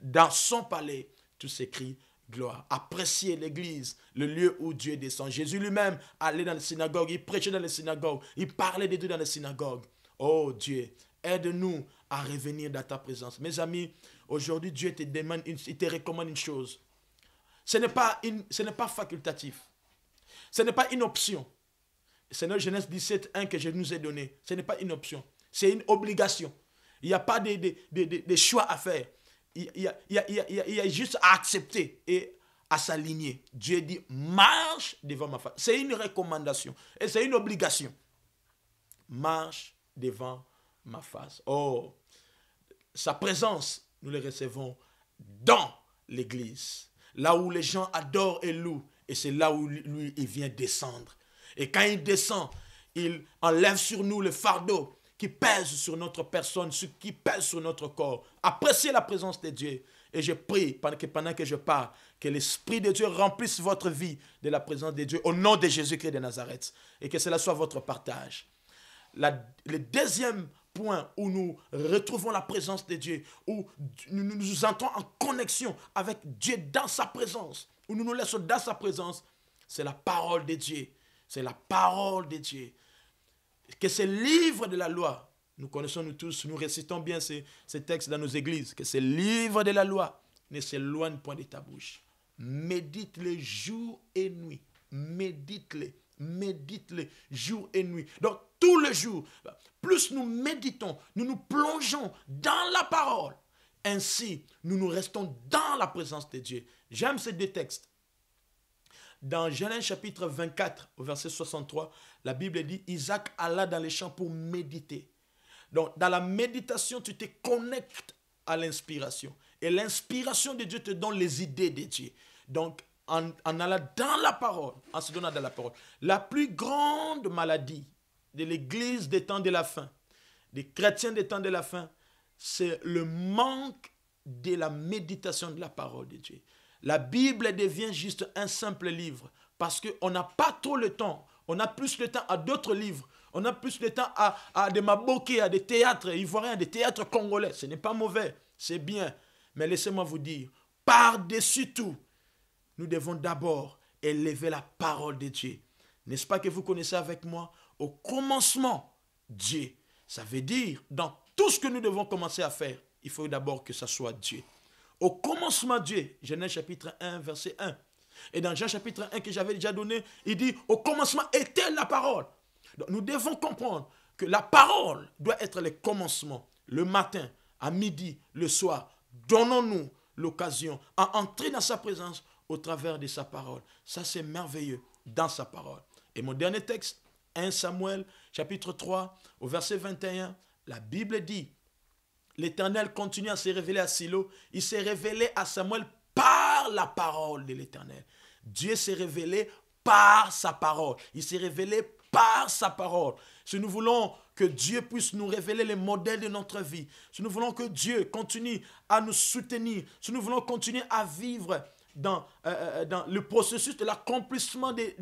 Speaker 1: Dans son palais, tout s'écrit gloire. Appréciez l'église, le lieu où Dieu descend. Jésus lui-même allait dans les synagogues, il prêchait dans les synagogues, il parlait de Dieu dans les synagogues. Oh Dieu, aide-nous à revenir dans ta présence. Mes amis, aujourd'hui Dieu te demande, il te recommande une chose. Ce n'est pas, une, ce pas facultatif. Ce n'est pas une option. C'est notre Genèse 17, 1 que je nous ai donné. Ce n'est pas une option. C'est une obligation. Il n'y a pas de, choix à faire. Il y, a, juste à accepter et à s'aligner. Dieu dit, marche devant ma face. C'est une recommandation et c'est une obligation. Marche devant ma face. Oh, sa présence, nous le recevons dans l'Église là où les gens adorent et louent. Et c'est là où lui, il vient descendre. Et quand il descend, il enlève sur nous le fardeau qui pèse sur notre personne, ce qui pèse sur notre corps. Appréciez la présence de Dieu. Et je prie que pendant que je parle, que l'Esprit de Dieu remplisse votre vie de la présence de Dieu au nom de Jésus-Christ de Nazareth. Et que cela soit votre partage. le deuxième où nous retrouvons la présence de Dieu, où nous nous entrons en connexion avec Dieu dans sa présence, où nous nous laissons dans sa présence, c'est la parole de Dieu. C'est la parole de Dieu. Que ce livre de la loi, nous connaissons nous tous, nous récitons bien ces, textes dans nos églises, que ce livre de la loi ne s'éloigne point de ta bouche. Médite-le jour et nuit. Médite-le médite-les jour et nuit. Donc, tous les jours plus nous méditons, nous nous plongeons dans la parole, ainsi nous nous restons dans la présence de Dieu. J'aime ces deux textes. Dans Genèse chapitre 24, au verset 63, la Bible dit Isaac alla dans les champs pour méditer. Donc, dans la méditation, tu te connectes à l'inspiration. Et l'inspiration de Dieu te donne les idées de Dieu. Donc, en, allant dans la parole, en se donnant dans la parole. La plus grande maladie de l'Église des temps de la fin, des chrétiens des temps de la fin, c'est le manque de la méditation de la parole de Dieu. La Bible devient juste un simple livre parce qu'on n'a pas trop le temps. On a plus le temps à d'autres livres. On a plus le temps à, des maboké, à des théâtres ivoiriens, des théâtres congolais. Ce n'est pas mauvais, c'est bien. Mais laissez-moi vous dire, par-dessus tout, nous devons d'abord élever la parole de Dieu. N'est-ce pas que vous connaissez avec moi Au commencement, Dieu. Ça veut dire, dans tout ce que nous devons commencer à faire, il faut d'abord que ça soit Dieu. Au commencement, Dieu, Genèse chapitre 1, verset 1. Et dans Jean chapitre 1 que j'avais déjà donné, il dit, au commencement était la parole. nous devons comprendre que la parole doit être le commencement, le matin, à midi, le soir. Donnons-nous l'occasion à entrer dans sa présence au travers de sa parole. Ça, c'est merveilleux dans sa parole. Et mon dernier texte, 1 Samuel, chapitre 3, au verset 21, la Bible dit, l'Éternel continue à se révéler à Silo. Il s'est révélé à Samuel par la parole de l'Éternel. Dieu s'est révélé par sa parole. Il s'est révélé par sa parole. Si nous voulons que Dieu puisse nous révéler les modèles de notre vie, si nous voulons que Dieu continue à nous soutenir, si nous voulons continuer à vivre euh, euh, euh, dans, le processus de l'accomplissement des,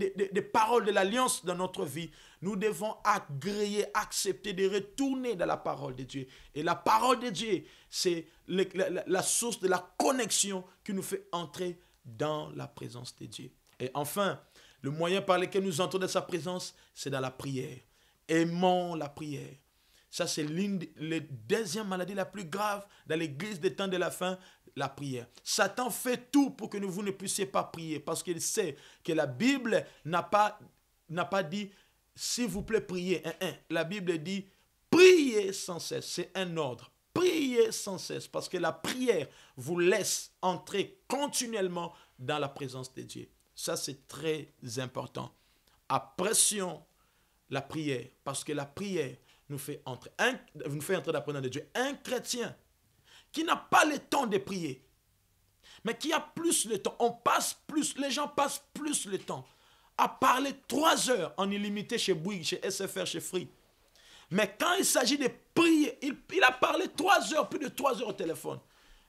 Speaker 1: paroles de l'alliance dans notre vie, nous devons agréer, accepter de retourner dans la parole de Dieu. Et la parole de Dieu, c'est la source de la connexion qui nous fait entrer dans la présence de Dieu. Et enfin, le moyen par lequel nous entrons dans sa présence, c'est dans la prière. Aimons la prière. Ça, c'est l'une deuxième maladie la plus grave dans l'église des temps de la fin, la prière. Satan fait tout pour que vous ne puissiez pas prier parce qu'il sait que la Bible n'a pas, pas dit s'il vous plaît, priez. La Bible dit priez sans cesse. C'est un ordre. Priez sans cesse parce que la prière vous laisse entrer continuellement dans la présence de Dieu. Ça, c'est très important. Apprécions la prière parce que la prière nous fait entrer, un, nous fait entrer de Dieu. Un chrétien qui n'a pas le temps de prier, mais qui a plus le temps, on passe plus, les gens passent plus le temps à parler trois heures en illimité chez Bouygues, chez SFR, chez Free. Mais quand il s'agit de prier, il, il a parlé trois heures, plus de trois heures au téléphone.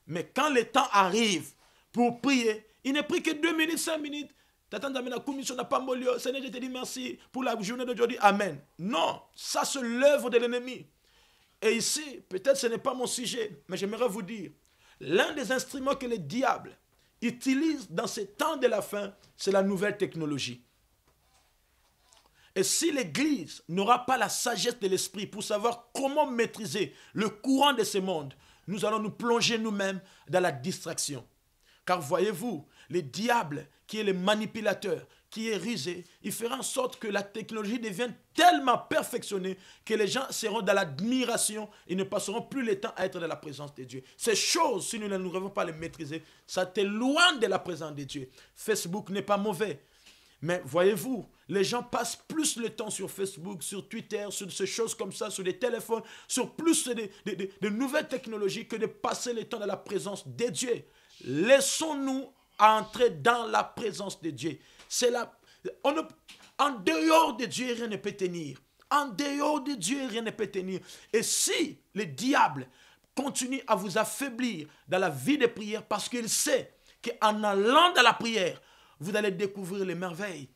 Speaker 1: Mais quand le temps arrive pour prier, il ne prie que deux minutes, cinq minutes la commission n'a pas Seigneur, je te dis merci pour la journée d'aujourd'hui. Amen. Non, ça c'est l'œuvre de l'ennemi. Et ici, peut-être ce n'est pas mon sujet, mais j'aimerais vous dire, l'un des instruments que le diable utilise dans ces temps de la fin, c'est la nouvelle technologie. Et si l'Église n'aura pas la sagesse de l'esprit pour savoir comment maîtriser le courant de ce monde, nous allons nous plonger nous-mêmes dans la distraction. Car voyez-vous, le diable qui est le manipulateur, qui est risé il fera en sorte que la technologie devienne tellement perfectionnée que les gens seront dans l'admiration et ne passeront plus le temps à être dans la présence de Dieu. Ces choses, si nous ne nous rêvons pas les maîtriser, ça loin de la présence de Dieu. Facebook n'est pas mauvais. Mais voyez-vous, les gens passent plus le temps sur Facebook, sur Twitter, sur ces choses comme ça, sur les téléphones, sur plus de, de nouvelles technologies que de passer le temps dans la présence de Dieu. Laissons-nous à entrer dans la présence de Dieu. C'est la, on ne, en dehors de Dieu, rien ne peut tenir. En dehors de Dieu, rien ne peut tenir. Et si le diable continue à vous affaiblir dans la vie de prière, parce qu'il sait qu'en allant dans la prière, vous allez découvrir les merveilles.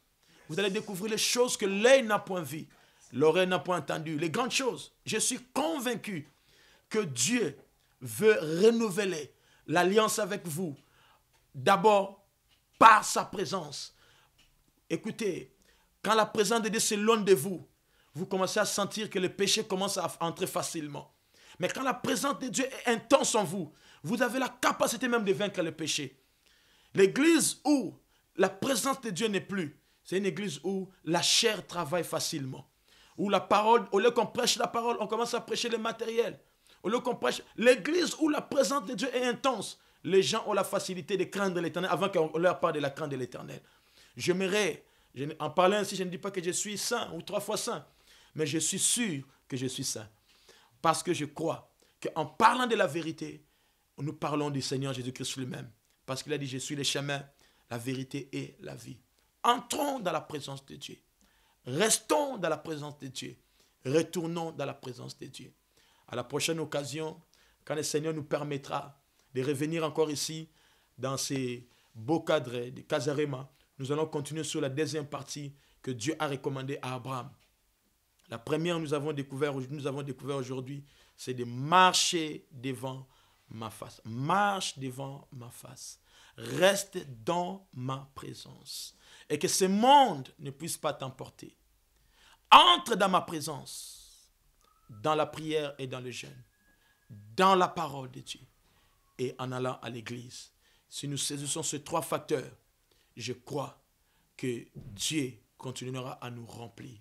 Speaker 1: Vous allez découvrir les choses que l'œil n'a point vu l'oreille n'a point entendu les grandes choses. Je suis convaincu que Dieu veut renouveler l'alliance avec vous, D'abord, par sa présence. Écoutez, quand la présence de Dieu s'éloigne de vous, vous commencez à sentir que le péché commence à entrer facilement. Mais quand la présence de Dieu est intense en vous, vous avez la capacité même de vaincre le péché. L'église où la présence de Dieu n'est plus, c'est une église où la chair travaille facilement. Où la parole, au lieu qu'on prêche la parole, on commence à prêcher le matériel. Au lieu qu'on prêche, l'église où la présence de Dieu est intense, les gens ont la facilité de craindre l'éternel avant qu'on leur parle de la crainte de l'éternel. J'aimerais, en parlant ainsi, je ne dis pas que je suis saint ou trois fois saint, mais je suis sûr que je suis saint. Parce que je crois qu'en parlant de la vérité, nous parlons du Seigneur Jésus-Christ lui-même. Parce qu'il a dit, je suis le chemin, la vérité et la vie. Entrons dans la présence de Dieu. Restons dans la présence de Dieu. Retournons dans la présence de Dieu. À la prochaine occasion, quand le Seigneur nous permettra de revenir encore ici dans ces beaux cadres de Casarema. Nous allons continuer sur la deuxième partie que Dieu a recommandée à Abraham. La première, nous avons découvert, nous avons découvert aujourd'hui, c'est de marcher devant ma face. Marche devant ma face. Reste dans ma présence. Et que ce monde ne puisse pas t'emporter. Entre dans ma présence, dans la prière et dans le jeûne, dans la parole de Dieu et en allant à l'église. Si nous saisissons ces trois facteurs, je crois que Dieu continuera à nous remplir.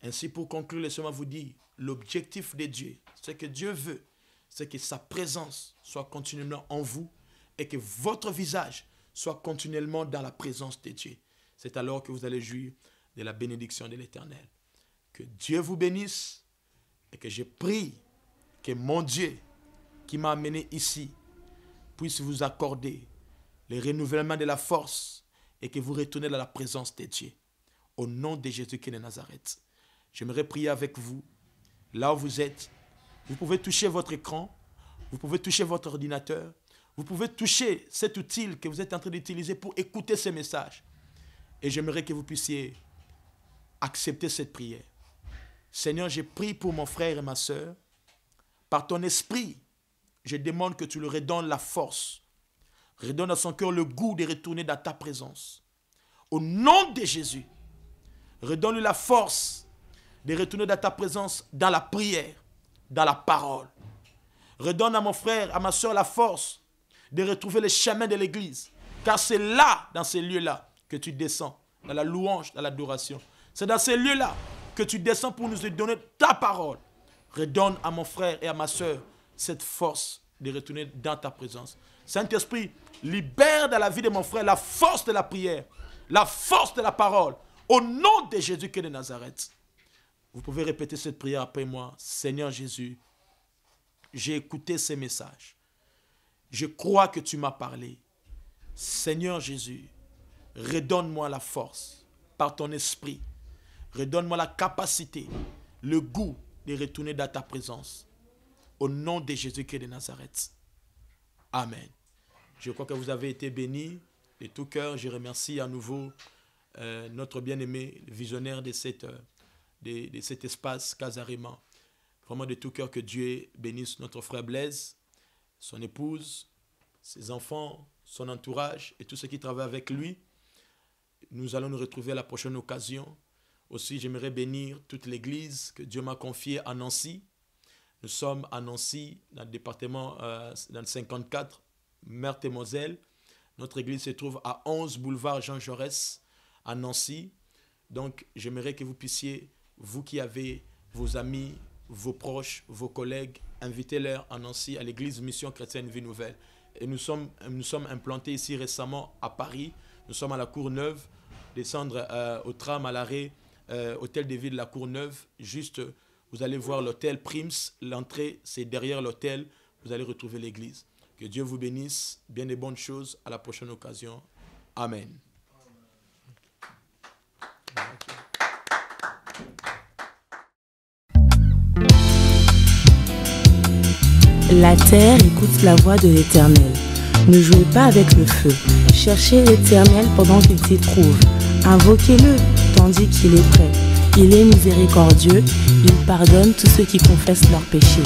Speaker 1: Ainsi, pour conclure, laissez-moi vous dire, l'objectif de Dieu, ce que Dieu veut, c'est que sa présence soit continuellement en vous et que votre visage soit continuellement dans la présence de Dieu. C'est alors que vous allez jouir de la bénédiction de l'Éternel. Que Dieu vous bénisse et que je prie que mon Dieu qui m'a amené ici puisse vous accorder le renouvellement de la force et que vous retournez dans la présence de Dieu. Au nom de Jésus-Christ de Nazareth. J'aimerais prier avec vous, là où vous êtes. Vous pouvez toucher votre écran, vous pouvez toucher votre ordinateur, vous pouvez toucher cet outil que vous êtes en train d'utiliser pour écouter ces messages. Et j'aimerais que vous puissiez accepter cette prière. Seigneur, j'ai prie pour mon frère et ma soeur. Par ton esprit, je demande que tu lui redonnes la force. Redonne à son cœur le goût de retourner dans ta présence. Au nom de Jésus, redonne-lui la force de retourner dans ta présence, dans la prière, dans la parole. Redonne à mon frère, à ma soeur la force de retrouver les chemins de l'Église. Car c'est là, dans ces lieux-là, que tu descends, dans la louange, dans l'adoration. C'est dans ces lieux-là que tu descends pour nous donner ta parole. Redonne à mon frère et à ma soeur cette force de retourner dans ta présence. Saint-Esprit, libère dans la vie de mon frère la force de la prière, la force de la parole, au nom de Jésus-Christ de Nazareth. Vous pouvez répéter cette prière après moi. Seigneur Jésus, j'ai écouté ces messages. Je crois que tu m'as parlé. Seigneur Jésus, redonne-moi la force par ton esprit. Redonne-moi la capacité, le goût de retourner dans ta présence. Au nom de Jésus-Christ de Nazareth. Amen. Je crois que vous avez été bénis de tout cœur. Je remercie à nouveau euh, notre bien-aimé, visionnaire de, cette, euh, de, de cet espace, Casarima. Vraiment de tout cœur que Dieu bénisse notre frère Blaise, son épouse, ses enfants, son entourage et tous ceux qui travaillent avec lui. Nous allons nous retrouver à la prochaine occasion. Aussi, j'aimerais bénir toute l'église que Dieu m'a confiée à Nancy. Nous sommes à Nancy, dans le département euh, dans le 54, Meurthe et Moselle. Notre église se trouve à 11 boulevard Jean Jaurès, à Nancy. Donc, j'aimerais que vous puissiez, vous qui avez vos amis, vos proches, vos collègues, inviter leur à Nancy, à l'église Mission Chrétienne Vie Nouvelle. Et nous sommes, nous sommes implantés ici récemment à Paris. Nous sommes à la Courneuve, descendre euh, au tram à l'arrêt, euh, hôtel des villes de la Courneuve, juste vous allez voir l'hôtel Prims, l'entrée c'est derrière l'hôtel, vous allez retrouver l'église. Que Dieu vous bénisse, bien des bonnes choses, à la prochaine occasion. Amen. La terre écoute la voix de l'Éternel. Ne jouez pas avec le feu. Cherchez l'Éternel pendant qu'il s'y trouve. Invoquez-le tandis qu'il est prêt. Il est miséricordieux, il pardonne tous ceux qui confessent leurs péchés.